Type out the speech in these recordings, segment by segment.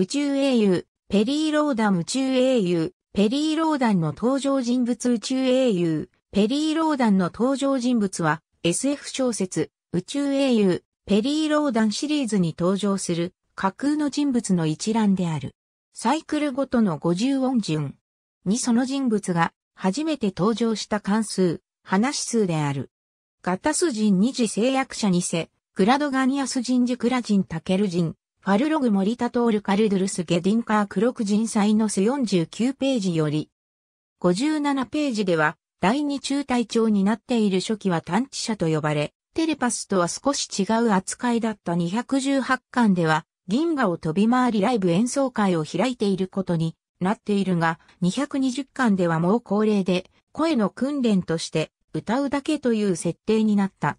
宇宙英雄、ペリー・ローダン宇宙英雄、ペリー・ローダンの登場人物宇宙英雄、ペリー・ローダンの登場人物は SF 小説、宇宙英雄、ペリー・ローダンシリーズに登場する架空の人物の一覧である。サイクルごとの50音順にその人物が初めて登場した関数、話数である。ガタス人二次制約者にせ、グラドガニアス人ジクラ人タケル人、ファルログ森田トールカルドゥルスゲディンカークロク人祭の四49ページより、57ページでは、第二中隊長になっている初期は探知者と呼ばれ、テレパスとは少し違う扱いだった218巻では、銀河を飛び回りライブ演奏会を開いていることになっているが、220巻ではもう恒例で、声の訓練として歌うだけという設定になった。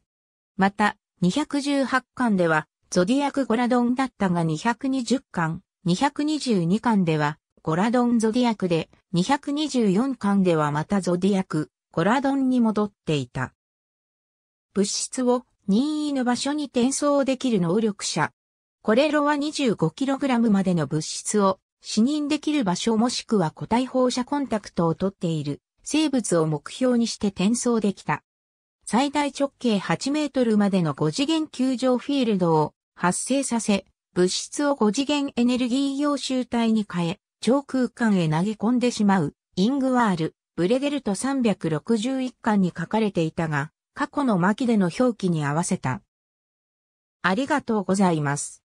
また、218巻では、ゾディアクゴラドンだったが220巻、222巻では、ゴラドンゾディアクで、224巻ではまたゾディアク、ゴラドンに戻っていた。物質を任意の場所に転送できる能力者。コレロは 25kg までの物質を視認できる場所もしくは個体放射コンタクトを取っている生物を目標にして転送できた。最大直径8メートルまでの5次元球状フィールドを発生させ、物質を5次元エネルギー用集体に変え、超空間へ投げ込んでしまう、イングワール、ブレゲルト361巻に書かれていたが、過去の巻での表記に合わせた。ありがとうございます。